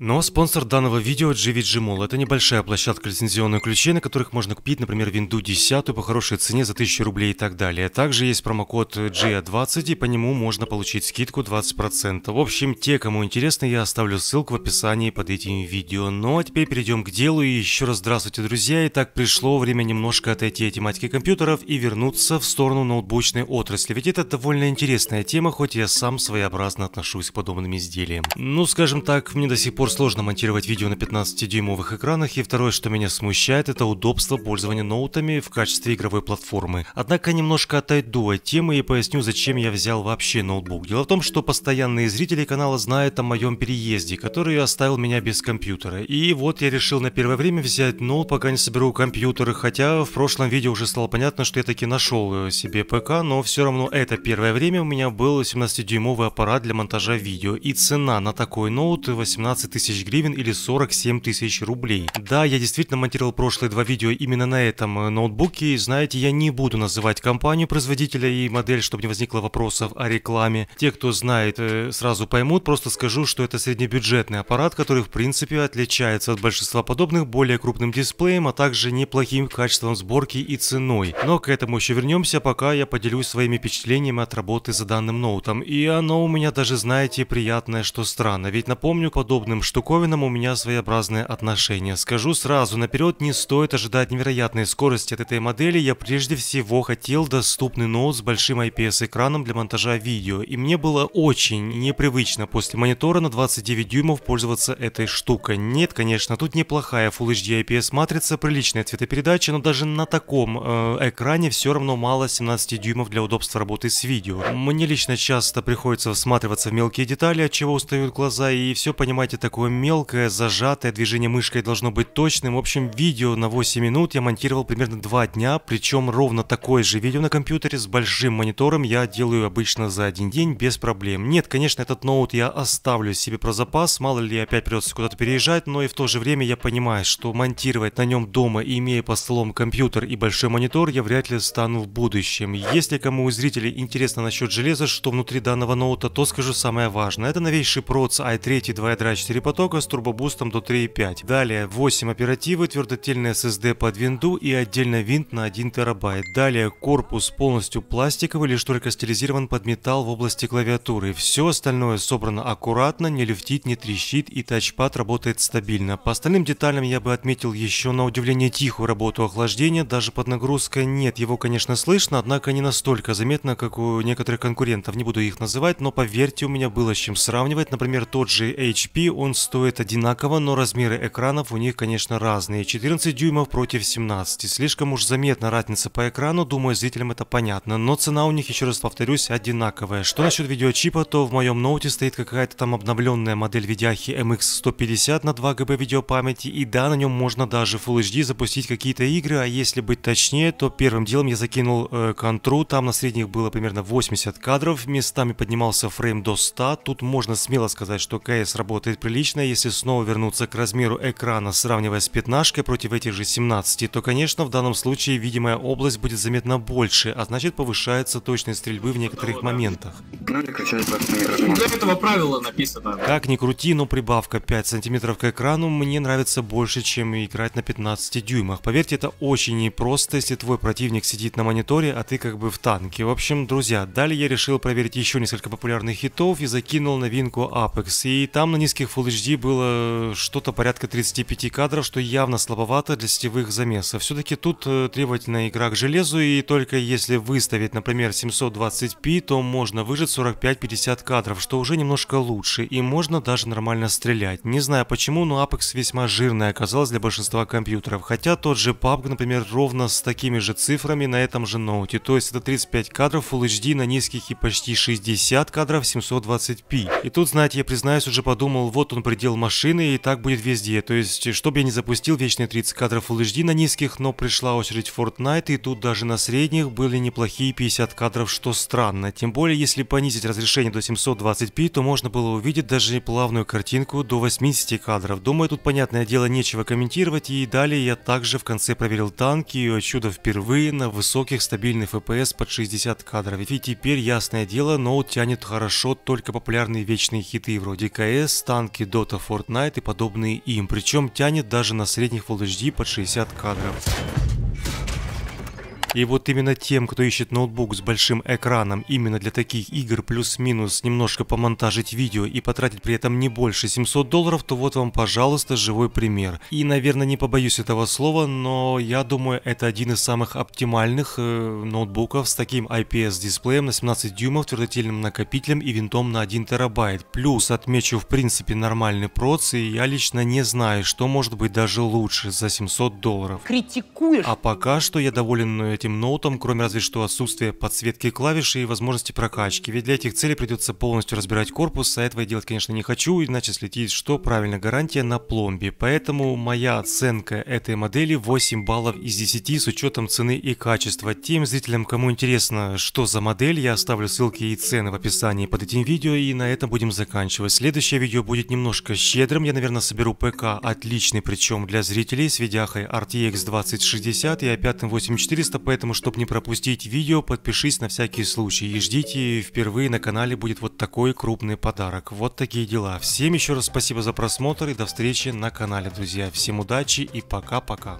Но спонсор данного видео GVG Mall. Это небольшая площадка лицензионных ключей, на которых можно купить, например, винду 10 по хорошей цене за 1000 рублей и так далее. Также есть промокод GA20 и по нему можно получить скидку 20%. В общем, те, кому интересно, я оставлю ссылку в описании под этим видео. Ну а теперь перейдем к делу и еще раз здравствуйте, друзья. Итак, пришло время немножко отойти от тематики компьютеров и вернуться в сторону ноутбучной отрасли. Ведь это довольно интересная тема, хоть я сам своеобразно отношусь к подобным изделиям. Ну, скажем так, мне до сих пор пор сложно монтировать видео на 15-дюймовых экранах, и второе, что меня смущает, это удобство пользования ноутами в качестве игровой платформы. Однако немножко отойду от темы и поясню, зачем я взял вообще ноутбук. Дело в том, что постоянные зрители канала знают о моем переезде, который оставил меня без компьютера. И вот я решил на первое время взять ноут, пока не соберу компьютеры, хотя в прошлом видео уже стало понятно, что я таки нашел э, себе ПК, но все равно это первое время у меня был 17-дюймовый аппарат для монтажа видео, и цена на такой ноут 18 тысяч гривен или 47 тысяч рублей. Да, я действительно монтировал прошлые два видео именно на этом э, ноутбуке. Знаете, я не буду называть компанию производителя и модель, чтобы не возникло вопросов о рекламе. Те, кто знает, э, сразу поймут. Просто скажу, что это среднебюджетный аппарат, который в принципе отличается от большинства подобных более крупным дисплеем, а также неплохим качеством сборки и ценой. Но к этому еще вернемся, пока я поделюсь своими впечатлениями от работы за данным ноутом. И оно у меня даже, знаете, приятное, что странно. Ведь напомню, подобным штуковинам у меня своеобразное отношение. Скажу сразу, наперед не стоит ожидать невероятной скорости от этой модели. Я прежде всего хотел доступный ноут с большим IPS-экраном для монтажа видео. И мне было очень непривычно после монитора на 29 дюймов пользоваться этой штукой. Нет, конечно, тут неплохая Full HD IPS-матрица, приличная цветопередача, но даже на таком э, экране все равно мало 17 дюймов для удобства работы с видео. Мне лично часто приходится всматриваться в мелкие детали, от чего устают глаза, и все, понимаете, так такое мелкое, зажатое движение мышкой должно быть точным. В общем, видео на 8 минут я монтировал примерно 2 дня, причем ровно такое же видео на компьютере с большим монитором я делаю обычно за один день без проблем. Нет, конечно, этот ноут я оставлю себе про запас, мало ли опять придется куда-то переезжать, но и в то же время я понимаю, что монтировать на нем дома, имея по столом компьютер и большой монитор, я вряд ли стану в будущем. Если кому из зрителей интересно насчет железа, что внутри данного ноута, то скажу самое важное. Это новейший проц i3 2 ядра 4 потока с турбобустом до 3.5. Далее 8 оперативы, твердотельный SSD под винду и отдельно винт на 1 терабайт. Далее корпус полностью пластиковый, лишь только стилизирован под металл в области клавиатуры. Все остальное собрано аккуратно, не люфтит, не трещит и тачпад работает стабильно. По остальным деталям я бы отметил еще на удивление тихую работу охлаждения, даже под нагрузкой нет. Его, конечно, слышно, однако не настолько заметно, как у некоторых конкурентов. Не буду их называть, но поверьте, у меня было с чем сравнивать. Например, тот же HP, он стоит одинаково, но размеры экранов у них, конечно, разные. 14 дюймов против 17. Слишком уж заметна разница по экрану, думаю, зрителям это понятно. Но цена у них, еще раз повторюсь, одинаковая. Что насчет видеочипа, то в моем ноуте стоит какая-то там обновленная модель видяхи MX150 на 2 ГБ видеопамяти. И да, на нем можно даже Full HD запустить какие-то игры. А если быть точнее, то первым делом я закинул э, Там на средних было примерно 80 кадров. Местами поднимался фрейм до 100. Тут можно смело сказать, что CS работает прилично логично, если снова вернуться к размеру экрана, сравнивая с пятнашкой против этих же 17, то, конечно, в данном случае видимая область будет заметно больше, а значит повышается точность стрельбы в некоторых моментах. Для этого правила написано. Как ни крути, но прибавка 5 сантиметров к экрану мне нравится больше, чем играть на 15 дюймах. Поверьте, это очень непросто, если твой противник сидит на мониторе, а ты как бы в танке. В общем, друзья, далее я решил проверить еще несколько популярных хитов и закинул новинку Apex. И там на низких фулл Full HD было что-то порядка 35 кадров, что явно слабовато для сетевых замесов. Все-таки тут э, требовательная игра к железу, и только если выставить, например, 720p, то можно выжать 45-50 кадров, что уже немножко лучше, и можно даже нормально стрелять. Не знаю почему, но Apex весьма жирная оказалась для большинства компьютеров, хотя тот же PUBG, например, ровно с такими же цифрами на этом же ноуте, то есть это 35 кадров Full HD на низких и почти 60 кадров 720p. И тут, знаете, я признаюсь, уже подумал, вот он предел машины, и так будет везде. То есть, чтобы я не запустил вечные 30 кадров Full HD на низких, но пришла очередь Fortnite, и тут даже на средних были неплохие 50 кадров, что странно. Тем более, если понизить разрешение до 720p, то можно было увидеть даже плавную картинку до 80 кадров. Думаю, тут, понятное дело, нечего комментировать, и далее я также в конце проверил танки, и чудо впервые на высоких стабильных FPS под 60 кадров. И теперь, ясное дело, ноут тянет хорошо только популярные вечные хиты вроде КС, танки всякие Dota, Fortnite и подобные им, причем тянет даже на средних Full HD под 60 кадров. И вот именно тем, кто ищет ноутбук с большим экраном, именно для таких игр плюс-минус немножко помонтажить видео и потратить при этом не больше 700 долларов, то вот вам, пожалуйста, живой пример. И, наверное, не побоюсь этого слова, но я думаю, это один из самых оптимальных э, ноутбуков с таким IPS-дисплеем на 17 дюймов, твердотельным накопителем и винтом на 1 терабайт. Плюс, отмечу, в принципе, нормальный проц, и я лично не знаю, что может быть даже лучше за 700 долларов. Критикуешь? А пока что я доволен этим этим ноутом, кроме разве что отсутствия подсветки клавиши и возможности прокачки, ведь для этих целей придется полностью разбирать корпус, а этого я делать, конечно, не хочу, иначе слетит, что правильно, гарантия на пломбе. Поэтому моя оценка этой модели 8 баллов из 10 с учетом цены и качества. Тем зрителям, кому интересно, что за модель, я оставлю ссылки и цены в описании под этим видео, и на этом будем заканчивать. Следующее видео будет немножко щедрым, я, наверное, соберу ПК отличный, причем для зрителей, с видяхой RTX 2060 и i5 8400, поэтому, чтобы не пропустить видео, подпишись на всякий случай и ждите, впервые на канале будет вот такой крупный подарок. Вот такие дела. Всем еще раз спасибо за просмотр и до встречи на канале, друзья. Всем удачи и пока-пока.